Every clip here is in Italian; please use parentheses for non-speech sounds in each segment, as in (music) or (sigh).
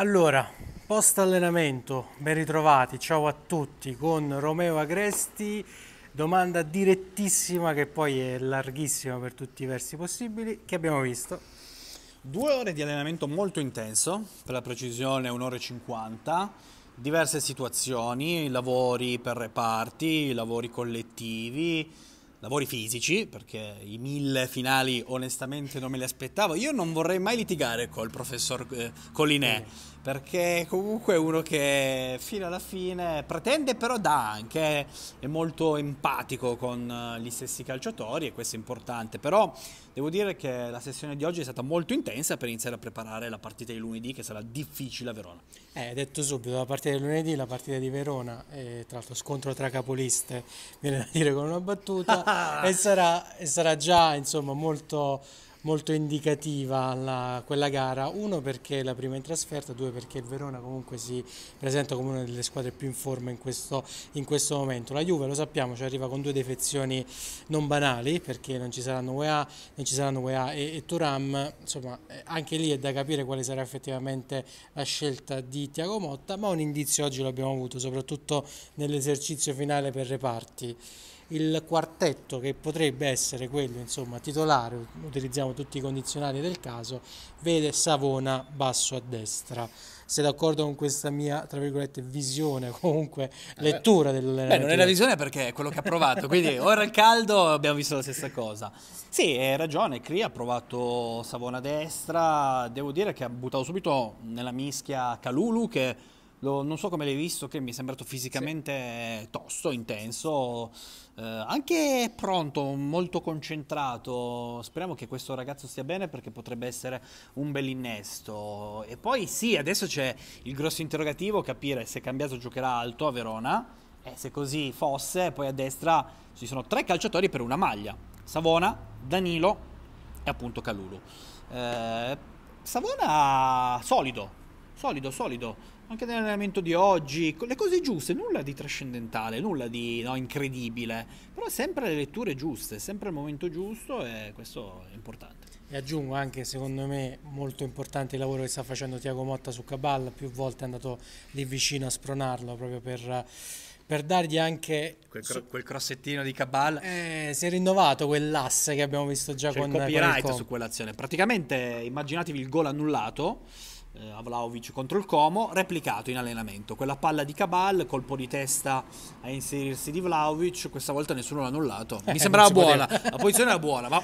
Allora, post allenamento, ben ritrovati, ciao a tutti con Romeo Agresti, domanda direttissima che poi è larghissima per tutti i versi possibili, che abbiamo visto? Due ore di allenamento molto intenso, per la precisione un'ora e cinquanta, diverse situazioni, lavori per reparti, lavori collettivi, lavori fisici, perché i mille finali onestamente non me li aspettavo. Io non vorrei mai litigare col professor eh, Collinè, mm perché comunque è uno che fino alla fine pretende però dà anche, è molto empatico con eh, gli stessi calciatori e questo è importante, però devo dire che la sessione di oggi è stata molto intensa per iniziare a preparare la partita di lunedì che sarà difficile a Verona. Eh, detto subito, la partita di lunedì, la partita di Verona, eh, tra l'altro scontro tra capoliste, viene da dire con una battuta, (laughs) e, sarà, e sarà già insomma molto molto indicativa la, quella gara, uno perché è la prima in trasferta, due perché il Verona comunque si presenta come una delle squadre più in forma in questo, in questo momento. La Juve lo sappiamo, ci arriva con due defezioni non banali perché non ci saranno UEA, non ci saranno UEA e, e Turam, insomma eh, anche lì è da capire quale sarà effettivamente la scelta di Tiago Motta, ma un indizio oggi l'abbiamo avuto soprattutto nell'esercizio finale per reparti il quartetto che potrebbe essere quello insomma titolare, utilizziamo tutti i condizionali del caso, vede Savona basso a destra. sei d'accordo con questa mia, tra virgolette, visione, comunque eh, lettura del... Beh, non è la visione perché è quello che ha provato, quindi (laughs) ora al caldo abbiamo visto la stessa cosa. Sì, hai ragione, Cri ha provato Savona a destra, devo dire che ha buttato subito nella mischia Calulu che lo, non so come l'hai visto, che mi è sembrato fisicamente sì. tosto, intenso. Eh, anche pronto, molto concentrato. Speriamo che questo ragazzo stia bene perché potrebbe essere un bel innesto. E poi sì, adesso c'è il grosso interrogativo, capire se Cambiaso giocherà alto a Verona. e se così fosse, poi a destra ci sono tre calciatori per una maglia. Savona, Danilo e appunto Calulu. Eh, Savona solido, solido, solido, anche nell'allenamento di oggi, le cose giuste, nulla di trascendentale, nulla di no, incredibile, però sempre le letture giuste, sempre il momento giusto e questo è importante. E aggiungo anche, secondo me, molto importante il lavoro che sta facendo Tiago Motta su Cabal, più volte è andato lì vicino a spronarlo proprio per per dargli anche quel, cro- quel crossettino di Cabal. Eh, si è rinnovato quell'asse che abbiamo visto già C'è eh, con il copyright con il su quell'azione. Praticamente immaginatevi il gol annullato eh, Vlaovic contro il Como, replicato in allenamento. Quella palla di Cabal, colpo di testa a inserirsi di Vlaovic, questa volta nessuno l'ha annullato. Eh, Mi sembrava buona, la posizione era buona, ma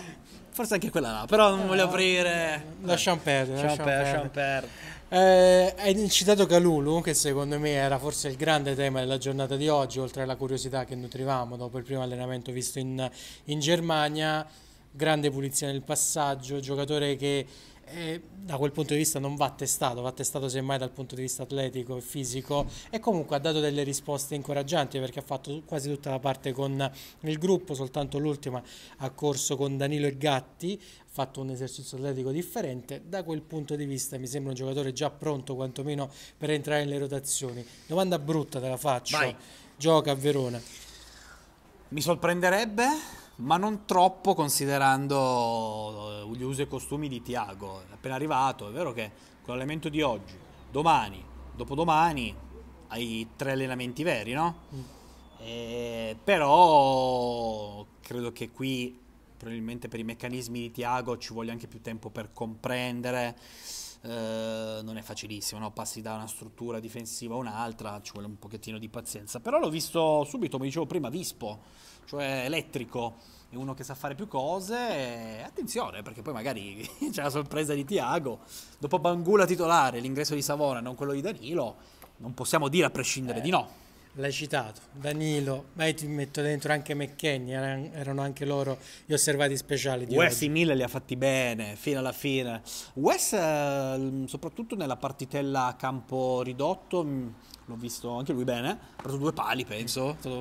forse anche quella là, però non voglio aprire... Lasciamo perdere, lasciamo perdere. Eh, hai citato Calulu, che secondo me era forse il grande tema della giornata di oggi, oltre alla curiosità che nutrivamo dopo il primo allenamento visto in, in Germania. Grande pulizia nel passaggio, giocatore che eh, da quel punto di vista non va testato, va testato semmai dal punto di vista atletico e fisico e comunque ha dato delle risposte incoraggianti perché ha fatto quasi tutta la parte con il gruppo, soltanto l'ultima ha corso con Danilo e Gatti, ha fatto un esercizio atletico differente, da quel punto di vista mi sembra un giocatore già pronto quantomeno per entrare nelle rotazioni. Domanda brutta te la faccio, Vai. gioca a Verona. Mi sorprenderebbe ma non troppo considerando eh, gli usi e costumi di Tiago. Appena arrivato, è vero che con l'allenamento di oggi, domani, dopodomani, hai tre allenamenti veri, no? Mm. Eh, però credo che qui probabilmente per i meccanismi di Tiago ci vuole anche più tempo per comprendere. Uh, non è facilissimo, no? passi da una struttura difensiva a un'altra, ci vuole un pochettino di pazienza. Però l'ho visto subito, come dicevo prima, vispo, cioè elettrico, è uno che sa fare più cose. Attenzione, perché poi magari (laughs) c'è la sorpresa di Tiago. Dopo Bangula titolare, l'ingresso di Savona, non quello di Danilo, non possiamo dire a prescindere eh. di no l'hai citato, Danilo, ma io ti metto dentro anche McKenny, erano anche loro gli osservati speciali. Di Wes i mille li ha fatti bene, fino alla fine. Wes, eh, soprattutto nella partitella a campo ridotto, mm, l'ho visto anche lui bene, ha preso due pali penso. Tra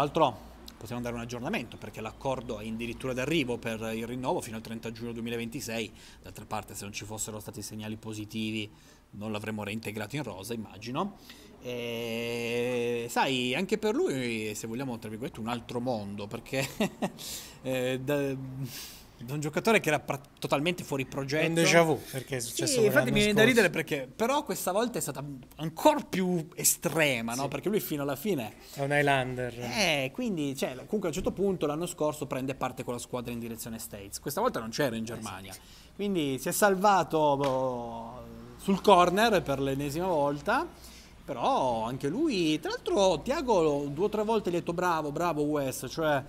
l'altro possiamo dare un aggiornamento perché l'accordo è addirittura d'arrivo per il rinnovo fino al 30 giugno 2026. D'altra parte, se non ci fossero stati segnali positivi, non l'avremmo reintegrato in rosa, immagino. E, sai, anche per lui, se vogliamo, tra virgolette, un altro mondo perché. (laughs) eh, da, da un giocatore che era pra- totalmente fuori progetto. un déjà vu perché è successo sì, infatti mi viene da ridere perché però questa volta è stata ancora più estrema, sì. no? Perché lui fino alla fine è un Highlander. Eh, quindi cioè, comunque a un certo punto l'anno scorso prende parte con la squadra in direzione States. Questa volta non c'era in eh, Germania. Quindi si è salvato boh, sul corner per l'ennesima volta. Però anche lui, tra l'altro Tiago due o tre volte gli ha detto bravo, bravo Wes, cioè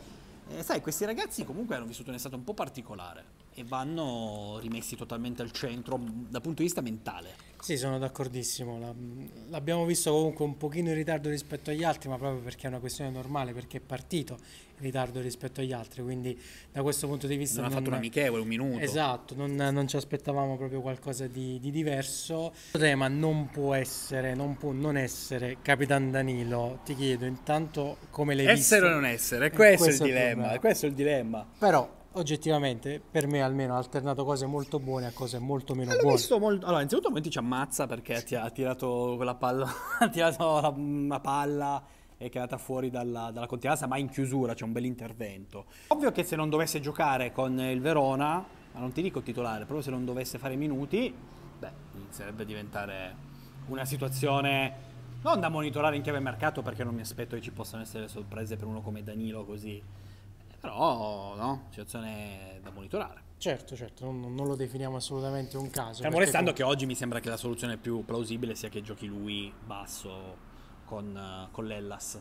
eh, sai, questi ragazzi comunque hanno vissuto un'estate un po' particolare e vanno rimessi totalmente al centro mm, dal punto di vista mentale. Sì, sono d'accordissimo, mm, l'abbiamo visto comunque un pochino in ritardo rispetto agli altri, ma proprio perché è una questione normale, perché è partito in ritardo rispetto agli altri, quindi da questo punto di vista... Non, non ha fatto un amichevole, un minuto. Esatto, non, non ci aspettavamo proprio qualcosa di, di diverso. Il tema non può essere, non può non essere, Capitan Danilo, ti chiedo intanto come l'hai essere visto... Essere o non essere, questo, questo è il dilemma, problema. questo è il dilemma. Però oggettivamente, per me almeno, ha alternato cose molto buone a cose molto meno allora, buone. Molto... Allora, innanzitutto Monti ci ammazza perché ti ha tirato quella palla, (laughs) ha tirato la, una palla e che è andata fuori dalla, dalla continuanza, ma in chiusura c'è un bel intervento. Ovvio che se non dovesse giocare con il Verona, ma non ti dico titolare, proprio se non dovesse fare minuti, beh, inizierebbe a diventare una situazione non da monitorare in chiave mercato perché non mi aspetto che ci possano essere sorprese per uno come Danilo così però, no, situazione da monitorare. Certo, certo, non, non lo definiamo assolutamente un caso. Stiamo restando comunque... che oggi mi sembra che la soluzione più plausibile sia che giochi lui basso con, con l'Ellas.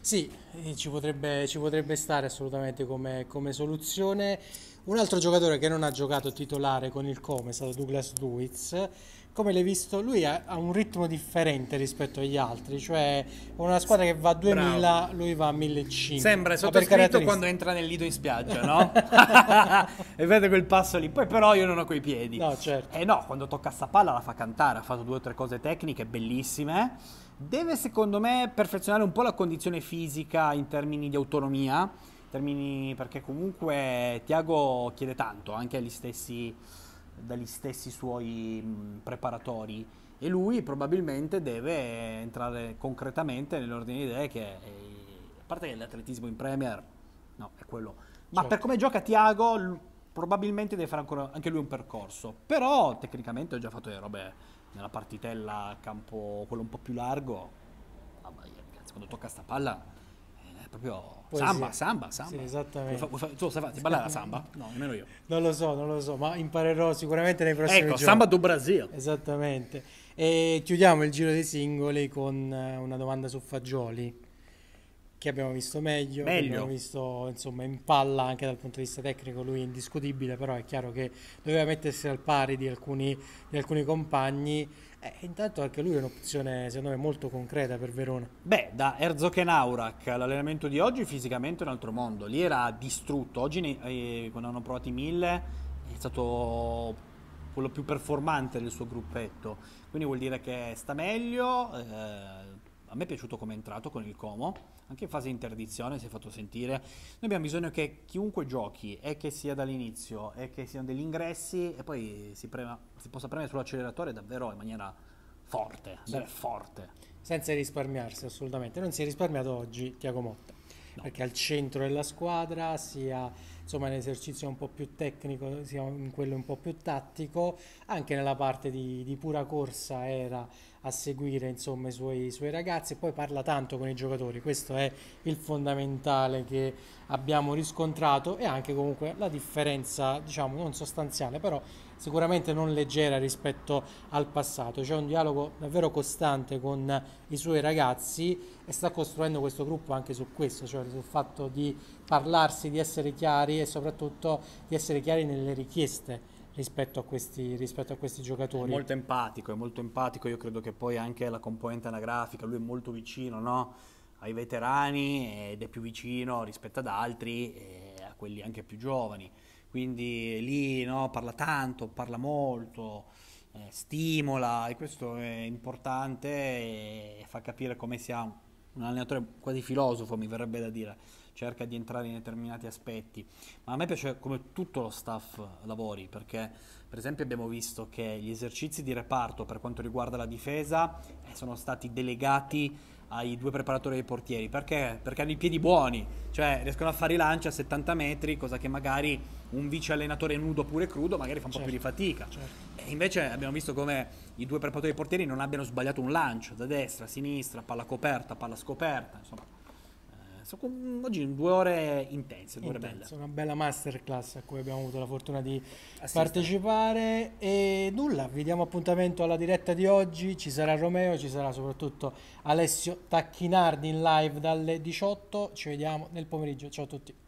Sì, eh, ci potrebbe, ci potrebbe, stare assolutamente come, come, soluzione. Un altro giocatore che non ha giocato titolare con il Come è stato Douglas Duiz, come l'hai visto, lui ha, un ritmo differente rispetto agli altri, cioè una squadra che va a 2000, Bravo. lui va a 1500. Sembra sottoscritto quando entra nel lido in spiaggia, no? (laughs) e vede quel passo lì, poi però io non ho quei piedi. No, certo. E eh no, quando tocca sta palla la fa cantare, ha fatto due o tre cose tecniche bellissime. Deve secondo me perfezionare un po' la condizione fisica in termini di autonomia, termini perché comunque Tiago chiede tanto anche agli stessi dagli stessi suoi preparatori e lui probabilmente deve entrare concretamente nell'ordine di idee che è, a parte che l'atletismo in Premier no, è quello, ma certo. per come gioca Tiago probabilmente deve fare ancora, anche lui un percorso, però tecnicamente ho già fatto le robe nella partitella a campo quello un po' più largo, ah, ma ragazzi, quando tocca sta palla proprio Poesia. samba, samba, samba. Sì, esattamente. Vuoi fa, vuoi fa, tu sai fare, ballare la samba? No, nemmeno io. Non lo so, non lo so, ma imparerò sicuramente nei prossimi ecco, giorni. Ecco, samba do Brasil. Esattamente. E chiudiamo il giro dei singoli con eh, una domanda su Fagioli che abbiamo visto meglio, meglio. abbiamo visto insomma in palla anche dal punto di vista tecnico, lui è indiscutibile, però è chiaro che doveva mettersi al pari di alcuni, di alcuni compagni eh, intanto anche lui è un'opzione secondo me molto concreta per Verona. Beh, da Herzog e l'allenamento di oggi fisicamente è un altro mondo. Lì era distrutto, oggi ne, eh, quando hanno provato i mille è stato quello più performante del suo gruppetto. Quindi vuol dire che sta meglio, eh, a me è piaciuto come è entrato con il Como, anche in fase di interdizione si è fatto sentire. Noi abbiamo bisogno che chiunque giochi, e che sia dall'inizio, e che siano degli ingressi, e poi si, prema, si possa premere sull'acceleratore davvero in maniera forte, sì. forte. Senza risparmiarsi assolutamente. Non si è risparmiato oggi Tiago Motta, no. perché al centro della squadra sia insomma l'esercizio un po' più tecnico sia in quello un po' più tattico anche nella parte di, di pura corsa era a seguire insomma, i, suoi, i suoi ragazzi e poi parla tanto con i giocatori questo è il fondamentale che abbiamo riscontrato e anche comunque la differenza diciamo non sostanziale però sicuramente non leggera rispetto al passato. C'è un dialogo davvero costante con i suoi ragazzi e sta costruendo questo gruppo anche su questo, cioè sul fatto di parlarsi, di essere chiari e soprattutto di essere chiari nelle richieste rispetto a questi, rispetto a questi giocatori. È molto empatico, è molto empatico, io credo che poi anche la componente anagrafica, lui è molto vicino no? ai veterani ed è più vicino rispetto ad altri, a quelli anche più giovani. Quindi lì no, parla tanto, parla molto, eh, stimola e questo è importante e fa capire come sia un allenatore quasi filosofo, mi verrebbe da dire cerca di entrare in determinati aspetti, ma a me piace come tutto lo staff lavori, perché per esempio abbiamo visto che gli esercizi di reparto per quanto riguarda la difesa eh, sono stati delegati ai due preparatori dei portieri, perché? Perché hanno i piedi buoni, cioè riescono a fare i lanci a 70 metri, cosa che magari un vice allenatore nudo oppure crudo magari fa un certo, po' più di certo, fatica. Certo. E invece abbiamo visto come i due preparatori dei portieri non abbiano sbagliato un lancio da destra, a sinistra, palla coperta, palla scoperta, insomma sono con, oggi due ore intense, due ore belle. Una bella masterclass a cui abbiamo avuto la fortuna di Assista. partecipare. E nulla, vi diamo appuntamento alla diretta di oggi. Ci sarà Romeo, ci sarà soprattutto Alessio Tacchinardi in live dalle 18. Ci vediamo nel pomeriggio. Ciao a tutti.